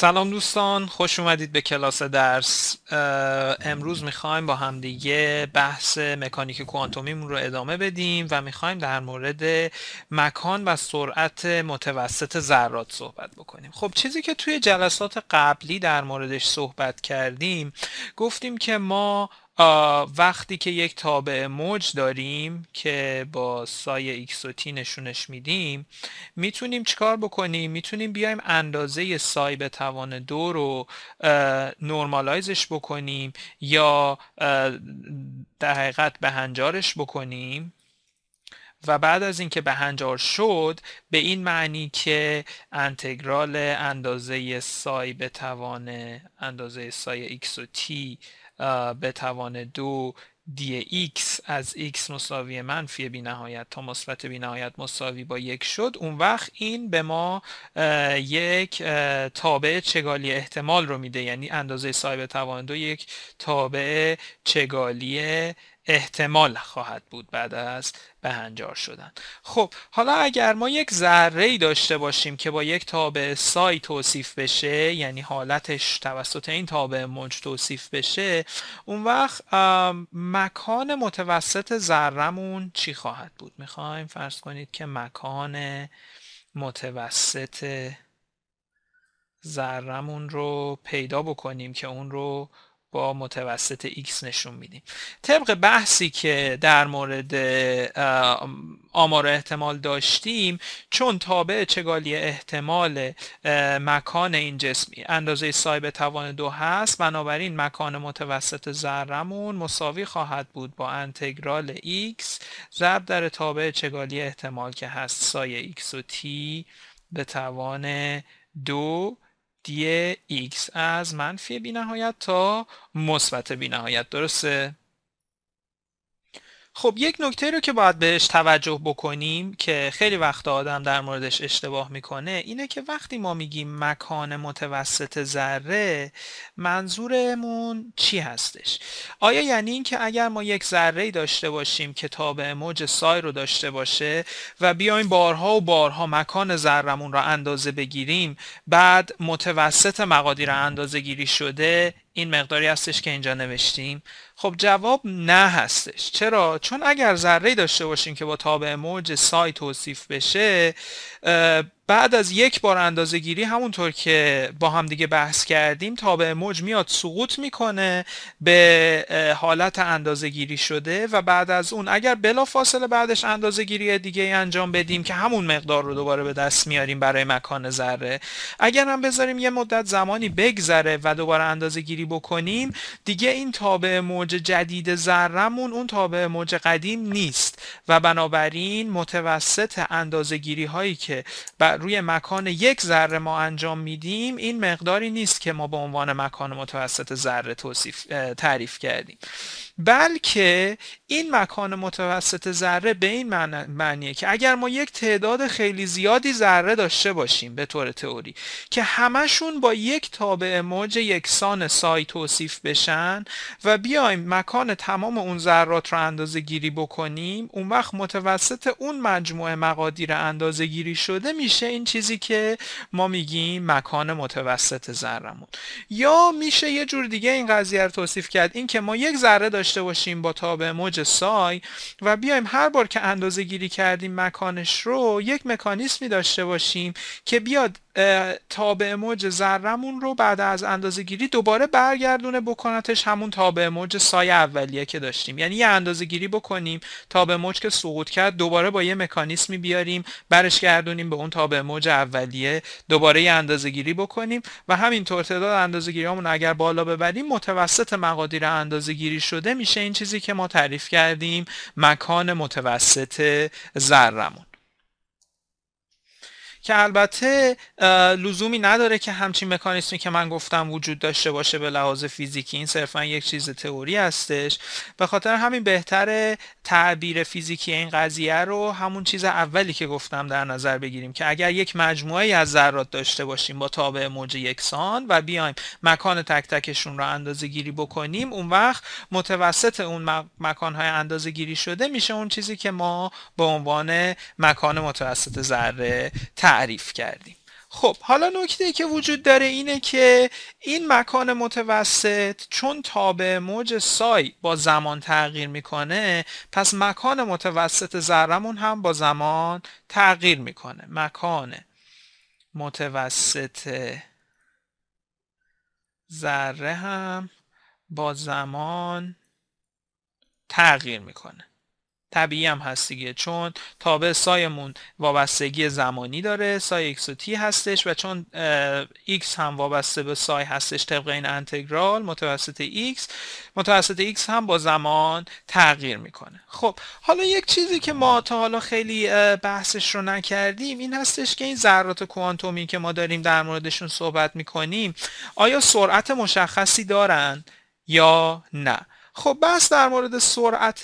سلام دوستان خوش اومدید به کلاس درس امروز میخوایم با همدیگه بحث مکانیک کوانتومیمون رو ادامه بدیم و میخوایم در مورد مکان و سرعت متوسط ذرات صحبت بکنیم خب چیزی که توی جلسات قبلی در موردش صحبت کردیم گفتیم که ما وقتی که یک تابع موج داریم که با سای x و تی نشونش میدیم میتونیم چیکار بکنیم میتونیم بیایم اندازه سای به توان دو رو نرمالایزش بکنیم یا در حقیقت به هنجارش بکنیم و بعد از اینکه هنجار شد به این معنی که انتگرال اندازه سای به توان اندازه سای x و t بتوانه دو دی x از x مساوی منفی بی نهایت تا مثبت بی نهایت مساوی با یک شد اون وقت این به ما یک تابع چگالی احتمال رو میده یعنی اندازه صاحب توان دو یک تابع چگالی احتمال خواهد بود بعد از بهنجار شدن خب حالا اگر ما یک ذره ای داشته باشیم که با یک تابع سای توصیف بشه یعنی حالتش توسط این تابع موج توصیف بشه اون وقت مکان متوسط ذرهمون چی خواهد بود میخوایم فرض کنید که مکان متوسط ذرهمون رو پیدا بکنیم که اون رو با متوسط x نشون میدیم طبق بحثی که در مورد آمار احتمال داشتیم چون تابع چگالی احتمال مکان این جسمی اندازه سای توان دو هست بنابراین مکان متوسط ذرمون مساوی خواهد بود با انتگرال x ضرب در تابع چگالی احتمال که هست سای x و t به توان دو دی x از منفی بی نهایت تا مثبت بی نهایت درسته خب یک نکته رو که باید بهش توجه بکنیم که خیلی وقت آدم در موردش اشتباه میکنه اینه که وقتی ما میگیم مکان متوسط ذره منظورمون چی هستش آیا یعنی اینکه اگر ما یک ذره داشته باشیم که تابع موج سای رو داشته باشه و بیایم بارها و بارها مکان ذرهمون را اندازه بگیریم بعد متوسط مقادیر اندازه گیری شده این مقداری هستش که اینجا نوشتیم خب جواب نه هستش چرا چون اگر ذره داشته باشیم که با تابع موج سای توصیف بشه بعد از یک بار اندازه گیری همونطور که با هم دیگه بحث کردیم تابع موج میاد سقوط میکنه به حالت اندازه گیری شده و بعد از اون اگر بلا فاصله بعدش اندازه گیری دیگه انجام بدیم که همون مقدار رو دوباره به دست میاریم برای مکان ذره اگر هم بذاریم یه مدت زمانی بگذره و دوباره اندازه گیری بکنیم دیگه این تابع موج جدید ذرمون اون تابع موج قدیم نیست و بنابراین متوسط اندازه گیری هایی که بر روی مکان یک ذره ما انجام میدیم این مقداری نیست که ما به عنوان مکان متوسط ذره توصیف تعریف کردیم بلکه این مکان متوسط ذره به این معنیه که اگر ما یک تعداد خیلی زیادی ذره داشته باشیم به طور تئوری که همشون با یک تابع موج یکسان سای توصیف بشن و بیایم مکان تمام اون ذرات رو اندازه گیری بکنیم اون وقت متوسط اون مجموعه مقادیر اندازه گیری شده میشه این چیزی که ما میگیم مکان متوسط ذرمون یا میشه یه جور دیگه این قضیه رو توصیف کرد این که ما یک ذره داشته باشیم با تابع موج سای و بیایم هر بار که اندازه گیری کردیم مکانش رو یک مکانیسمی داشته باشیم که بیاد تابع موج ذرمون رو بعد از اندازه گیری دوباره برگردونه بکنتش همون تابع موج سای اولیه که داشتیم یعنی یه اندازه گیری بکنیم تابع موج که سقوط کرد دوباره با یه مکانیسمی بیاریم برش گردونیم به اون تابع موج اولیه دوباره یه اندازه گیری بکنیم و همینطور تعداد اندازه اگر بالا ببریم متوسط مقادیر اندازه گیری شده میشه این چیزی که ما تعریف کردیم مکان متوسط ذرمون که البته لزومی نداره که همچین مکانیسمی که من گفتم وجود داشته باشه به لحاظ فیزیکی این صرفا یک چیز تئوری هستش به خاطر همین بهتر تعبیر فیزیکی این قضیه رو همون چیز اولی که گفتم در نظر بگیریم که اگر یک مجموعه از ذرات داشته باشیم با تابع موج یکسان و بیایم مکان تک تکشون رو اندازه گیری بکنیم اون وقت متوسط اون مکانهای اندازه گیری شده میشه اون چیزی که ما به عنوان مکان متوسط ذره تعریف کردیم خب حالا نکته که وجود داره اینه که این مکان متوسط چون تابع موج سای با زمان تغییر میکنه پس مکان متوسط ذرمون هم با زمان تغییر میکنه مکان متوسط ذره هم با زمان تغییر میکنه طبیعی هم هست دیگه چون تابع سایمون وابستگی زمانی داره سای ایکس و تی هستش و چون ایکس هم وابسته به سای هستش طبق این انتگرال متوسط ایکس متوسط ایکس هم با زمان تغییر میکنه خب حالا یک چیزی که ما تا حالا خیلی بحثش رو نکردیم این هستش که این ذرات کوانتومی که ما داریم در موردشون صحبت میکنیم آیا سرعت مشخصی دارن یا نه خب بحث در مورد سرعت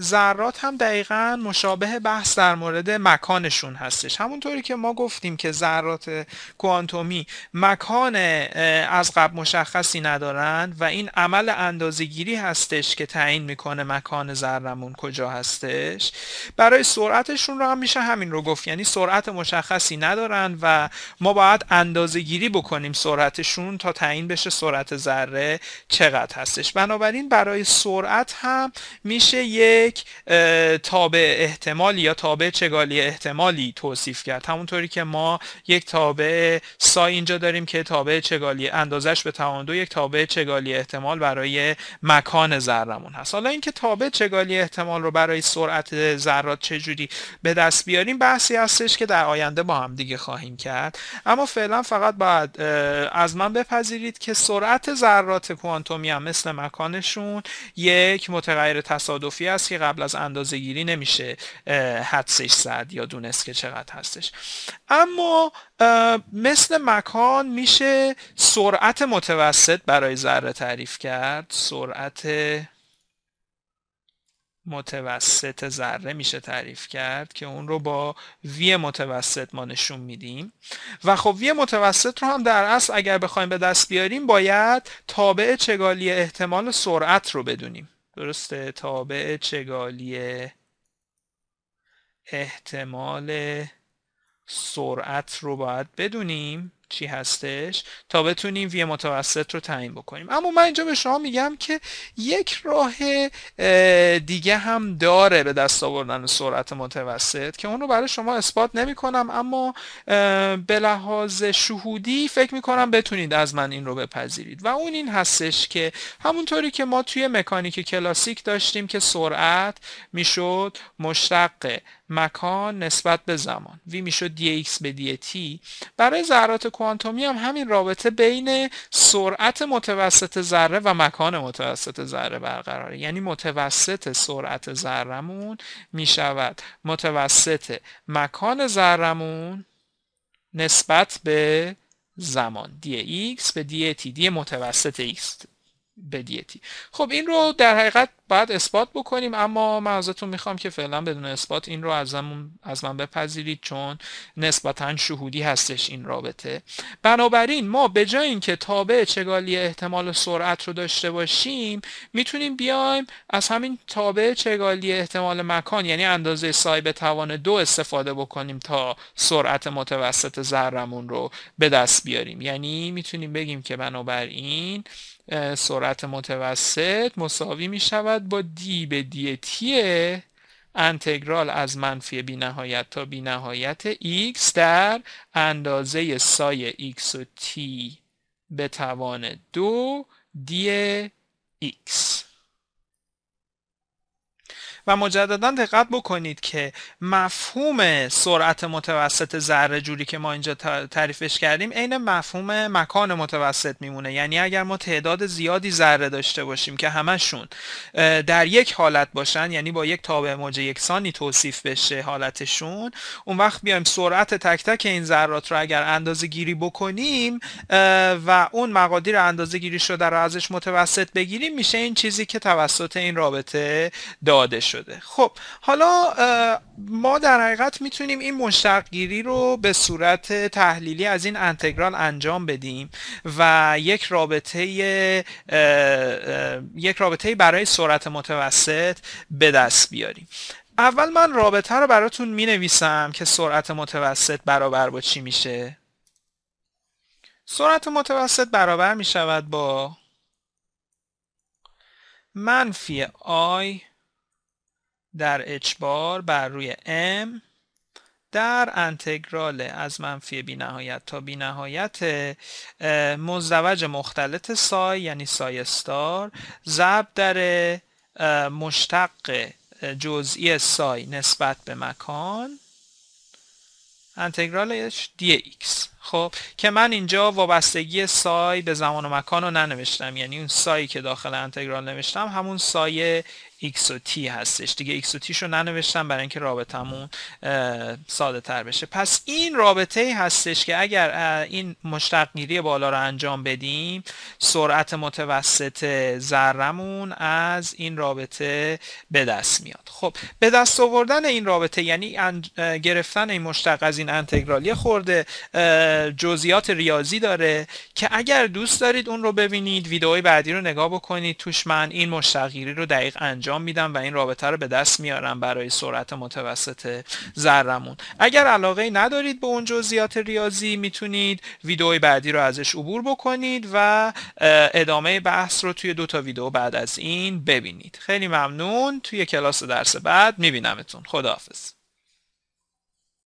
ذرات هم دقیقا مشابه بحث در مورد مکانشون هستش همونطوری که ما گفتیم که ذرات کوانتومی مکان از قبل مشخصی ندارند و این عمل اندازگیری هستش که تعیین میکنه مکان ذرمون کجا هستش برای سرعتشون رو هم میشه همین رو گفت یعنی سرعت مشخصی ندارند و ما باید اندازگیری بکنیم سرعتشون تا تعیین بشه سرعت ذره چقدر هستش بنابراین برای سرعت هم میشه یک تابع احتمالی یا تابع چگالی احتمالی توصیف کرد همونطوری که ما یک تابع سا اینجا داریم که تابع چگالی اندازش به توان دو یک تابع چگالی احتمال برای مکان ذرمون هست حالا اینکه تابع چگالی احتمال رو برای سرعت ذرات چجوری به دست بیاریم بحثی هستش که در آینده با هم دیگه خواهیم کرد اما فعلا فقط باید از من بپذیرید که سرعت ذرات کوانتومی هم مثل مکانشون یک متغیر تصادفی است که قبل از اندازه گیری نمیشه حدسش زد یا دونست که چقدر هستش اما مثل مکان میشه سرعت متوسط برای ذره تعریف کرد سرعت متوسط ذره میشه تعریف کرد که اون رو با وی متوسط ما نشون میدیم و خب وی متوسط رو هم در اصل اگر بخوایم به دست بیاریم باید تابع چگالی احتمال سرعت رو بدونیم درسته تابع چگالی احتمال سرعت رو باید بدونیم چی هستش تا بتونیم وی متوسط رو تعیین بکنیم اما من اینجا به شما میگم که یک راه دیگه هم داره به دست آوردن سرعت متوسط که اون رو برای شما اثبات نمی کنم اما به لحاظ شهودی فکر می کنم بتونید از من این رو بپذیرید و اون این هستش که همونطوری که ما توی مکانیک کلاسیک داشتیم که سرعت میشد مشتق مکان نسبت به زمان وی میشد dx به dt برای ذرات کوانتومی هم همین رابطه بین سرعت متوسط ذره و مکان متوسط ذره برقراره یعنی متوسط سرعت ذرمون میشود. شود متوسط مکان ذرمون نسبت به زمان dx به dt دی متوسط x دیتی خب این رو در حقیقت باید اثبات بکنیم اما من ازتون میخوام که فعلا بدون اثبات این رو از من, بپذیرید چون نسبتا شهودی هستش این رابطه بنابراین ما به جای اینکه تابع چگالی احتمال سرعت رو داشته باشیم میتونیم بیایم از همین تابع چگالی احتمال مکان یعنی اندازه سایب توان دو استفاده بکنیم تا سرعت متوسط ذرمون رو به دست بیاریم یعنی میتونیم بگیم که بنابراین سرعت متوسط مساوی میشود با دی به دی تیه انتگرال از منفی بی نهایت تا بی نهایت x در اندازه سای x و تی به توان دو دی ایکس و مجددا دقت بکنید که مفهوم سرعت متوسط ذره جوری که ما اینجا تعریفش کردیم عین مفهوم مکان متوسط میمونه یعنی اگر ما تعداد زیادی ذره داشته باشیم که همشون در یک حالت باشن یعنی با یک تابع موج یکسانی توصیف بشه حالتشون اون وقت بیایم سرعت تک تک این ذرات رو اگر اندازه گیری بکنیم و اون مقادیر اندازه گیری شده رو ازش متوسط بگیریم میشه این چیزی که توسط این رابطه داده شده خب حالا ما در حقیقت میتونیم این مشتق گیری رو به صورت تحلیلی از این انتگرال انجام بدیم و یک رابطه یک رابطه برای سرعت متوسط به دست بیاریم اول من رابطه رو براتون می نویسم که سرعت متوسط برابر با چی میشه سرعت متوسط برابر می شود با منفی آی در بار بر روی m در انتگرال از منفی بی نهایت تا بی نهایت مزدوج مختلط سای یعنی سای استار ضرب در مشتق جزئی سای نسبت به مکان انتگرالش ایکس خب که من اینجا وابستگی سای به زمان و مکان رو ننوشتم یعنی اون سایی که داخل انتگرال نوشتم همون سای x و t هستش دیگه x و t رو ننوشتم برای اینکه رابطمون ساده تر بشه پس این رابطه هستش که اگر این مشتق بالا رو انجام بدیم سرعت متوسط ذرمون از این رابطه به دست میاد خب به دست آوردن این رابطه یعنی گرفتن این مشتق از این انتگرال یه خورده جزئیات ریاضی داره که اگر دوست دارید اون رو ببینید ویدئوی بعدی رو نگاه بکنید توش من این مشتقیری رو دقیق انجام میدم و این رابطه رو به دست میارم برای سرعت متوسط ذرمون اگر علاقه ندارید به اون جزئیات ریاضی میتونید ویدئوی بعدی رو ازش عبور بکنید و ادامه بحث رو توی دو تا ویدئو بعد از این ببینید خیلی ممنون توی کلاس درس بعد میبینمتون خداحافظ